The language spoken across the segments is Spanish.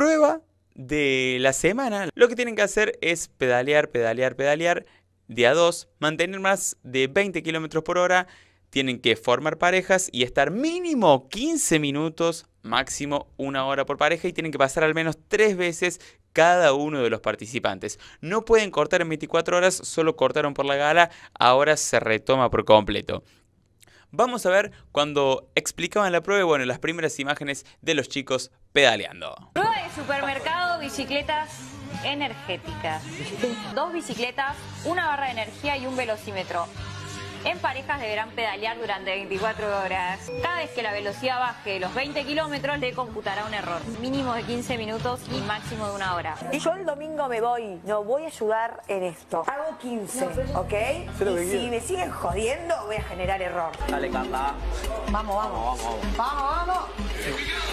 prueba de la semana, lo que tienen que hacer es pedalear, pedalear, pedalear, día 2, mantener más de 20 kilómetros por hora, tienen que formar parejas y estar mínimo 15 minutos, máximo una hora por pareja y tienen que pasar al menos tres veces cada uno de los participantes. No pueden cortar en 24 horas, solo cortaron por la gala, ahora se retoma por completo. Vamos a ver cuando explicaban la prueba, bueno, las primeras imágenes de los chicos pedaleando supermercado, bicicletas energéticas. Dos bicicletas, una barra de energía y un velocímetro. En parejas deberán pedalear durante 24 horas. Cada vez que la velocidad baje los 20 kilómetros, le computará un error. Mínimo de 15 minutos y máximo de una hora. y Yo el domingo me voy. No, voy a ayudar en esto. Hago 15, ¿ok? si me siguen jodiendo, voy a generar error. Dale, Carla. Vamos, vamos. Vamos, vamos. Vamos, vamos.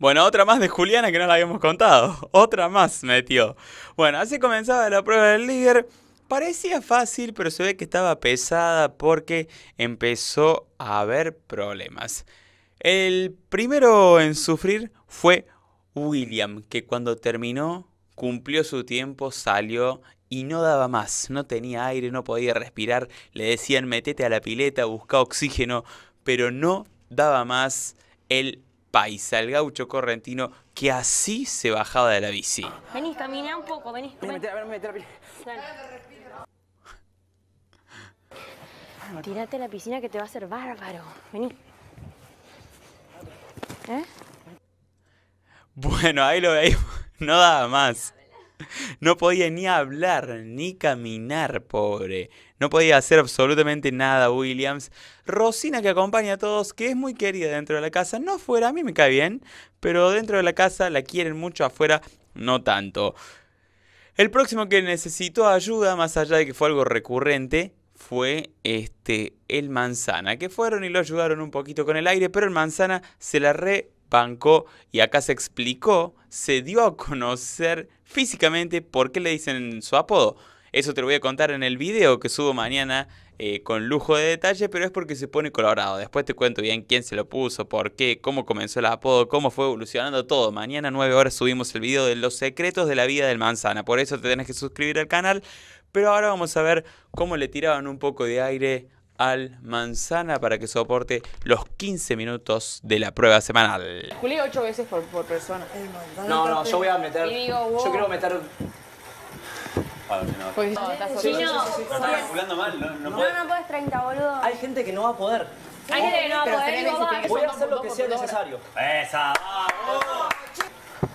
Bueno, otra más de Juliana que no la habíamos contado. Otra más metió. Bueno, así comenzaba la prueba del líder. Parecía fácil, pero se ve que estaba pesada porque empezó a haber problemas. El primero en sufrir fue William, que cuando terminó, cumplió su tiempo, salió y no daba más. No tenía aire, no podía respirar. Le decían metete a la pileta, busca oxígeno, pero no daba más. el paisa, el gaucho correntino, que así se bajaba de la bici. Vení, caminá un poco, vení. Vení, Tírate a la piscina que te va a hacer bárbaro. Vení. ¿Eh? Bueno, ahí lo veis. No daba más. No podía ni hablar, ni caminar, pobre. No podía hacer absolutamente nada, Williams. Rosina, que acompaña a todos, que es muy querida dentro de la casa. No fuera, a mí me cae bien, pero dentro de la casa la quieren mucho, afuera no tanto. El próximo que necesitó ayuda, más allá de que fue algo recurrente, fue este el manzana, que fueron y lo ayudaron un poquito con el aire, pero el manzana se la re Pancó y acá se explicó, se dio a conocer físicamente por qué le dicen su apodo. Eso te lo voy a contar en el video que subo mañana eh, con lujo de detalle, pero es porque se pone colorado. Después te cuento bien quién se lo puso, por qué, cómo comenzó el apodo, cómo fue evolucionando todo. Mañana a 9 horas subimos el video de los secretos de la vida del manzana. Por eso te tenés que suscribir al canal. Pero ahora vamos a ver cómo le tiraban un poco de aire al Manzana para que soporte los 15 minutos de la prueba semanal. Julio, 8 veces por, por persona. No, no, yo voy a meter. Yo quiero meter. Ah, no. Pues, no, estás sí, mal, no, no, no puedes. No, puedes 30, boludo. Hay gente que no va a poder. Hay gente que no va a poder. Voy a hacer lo que sea necesario. ¡Esa! ¡Vamos!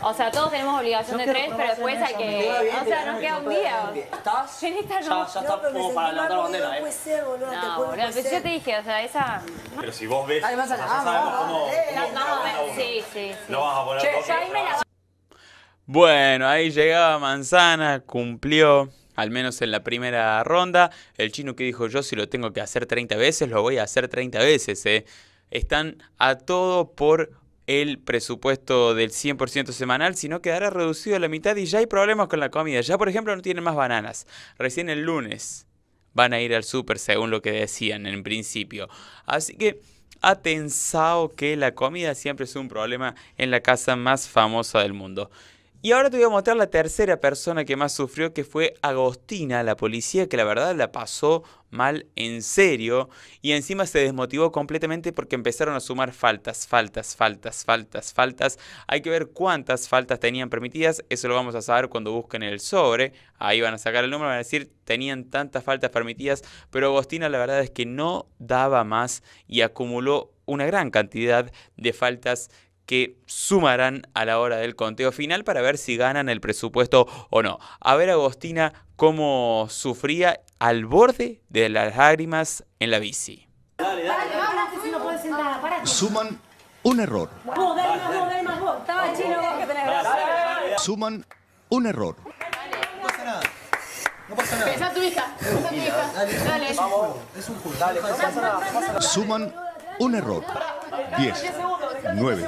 O sea, todos tenemos obligación de tres, pero después hay que... O sea, nos queda un día. ¿Estás? En esta Ya, está como para levantar bandera, ¿eh? No No, pero yo te dije, o sea, esa... Pero si vos ves... ya sabemos cómo... Sí, sí, sí. vas a poner... Bueno, ahí llegaba Manzana, cumplió al menos en la primera ronda. El chino que dijo yo si lo tengo que hacer 30 veces, lo voy a hacer 30 veces. Eh. Están a todo por el presupuesto del 100% semanal, sino quedará reducido a la mitad y ya hay problemas con la comida. Ya, por ejemplo, no tienen más bananas. Recién el lunes van a ir al súper, según lo que decían en principio. Así que ha que la comida siempre es un problema en la casa más famosa del mundo. Y ahora te voy a mostrar la tercera persona que más sufrió, que fue Agostina, la policía, que la verdad la pasó mal en serio. Y encima se desmotivó completamente porque empezaron a sumar faltas, faltas, faltas, faltas, faltas. Hay que ver cuántas faltas tenían permitidas. Eso lo vamos a saber cuando busquen el sobre. Ahí van a sacar el número, van a decir, tenían tantas faltas permitidas. Pero Agostina la verdad es que no daba más y acumuló una gran cantidad de faltas que sumarán a la hora del conteo final para ver si ganan el presupuesto o no. A ver, Agostina, cómo sufría al borde de las lágrimas en la bici. Suman un error. Suman un error. No pasa nada. hija. hija. Dale. Dale, Suman un error. Diez, nueve.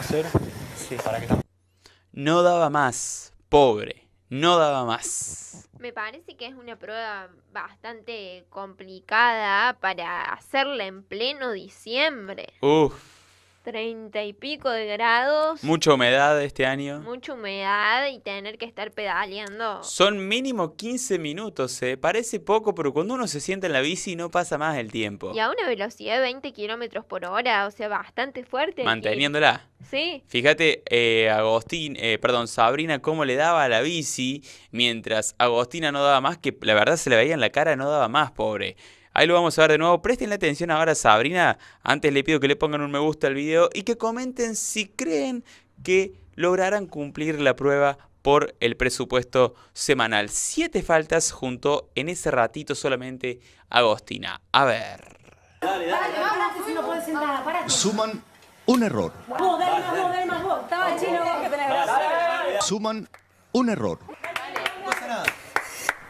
hacer No daba más, pobre, no daba más. Me parece que es una prueba bastante complicada para hacerla en pleno diciembre. Uf. Treinta y pico de grados. Mucha humedad este año. Mucha humedad y tener que estar pedaleando. Son mínimo 15 minutos, ¿eh? Parece poco, pero cuando uno se sienta en la bici no pasa más el tiempo. Y a una velocidad de 20 kilómetros por hora, o sea, bastante fuerte. Manteniéndola. Sí. Fíjate, eh, Agostín, eh, perdón, Sabrina, cómo le daba a la bici mientras Agostina no daba más, que la verdad se le veía en la cara, no daba más, pobre. Ahí lo vamos a ver de nuevo. Presten la atención ahora a Sabrina. Antes le pido que le pongan un me gusta al video y que comenten si creen que lograrán cumplir la prueba por el presupuesto semanal. Siete faltas junto en ese ratito solamente Agostina. A ver. Suman un error. Suman un error.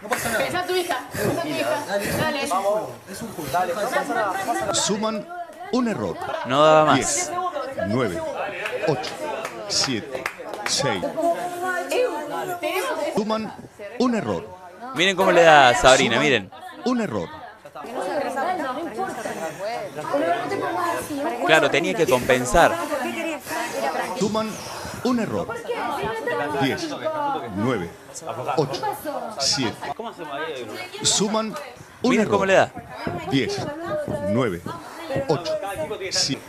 No pasa Pensá tu hija. tu hija. Dale. Es un juego. Suman un error. No daba más. 10, 9, 8, 7, 6. Suman un error. Miren cómo le da a Sabrina, miren. Un error. Claro, tenía que compensar. Suman un error. 10, 9, 8, 7. Suman un Mira error. cómo le da. 10, 9, 8, 7.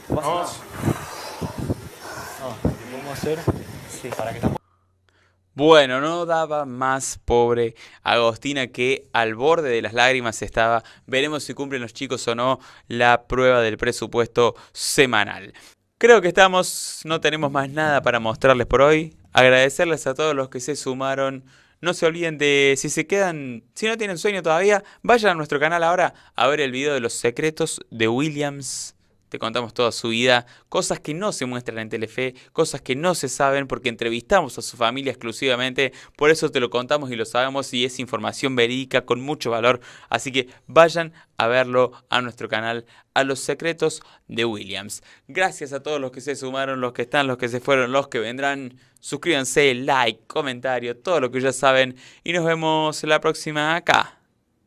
Bueno, no daba más pobre Agostina que al borde de las lágrimas estaba. Veremos si cumplen los chicos o no la prueba del presupuesto semanal. Creo que estamos, no tenemos más nada para mostrarles por hoy. Agradecerles a todos los que se sumaron. No se olviden de, si se quedan, si no tienen sueño todavía, vayan a nuestro canal ahora a ver el video de los secretos de Williams te contamos toda su vida, cosas que no se muestran en Telefe, cosas que no se saben porque entrevistamos a su familia exclusivamente. Por eso te lo contamos y lo sabemos y es información verídica con mucho valor. Así que vayan a verlo a nuestro canal, a los secretos de Williams. Gracias a todos los que se sumaron, los que están, los que se fueron, los que vendrán. Suscríbanse, like, comentario, todo lo que ya saben. Y nos vemos la próxima acá.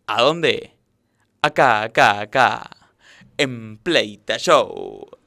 ¿A dónde? Acá, acá, acá en the Show.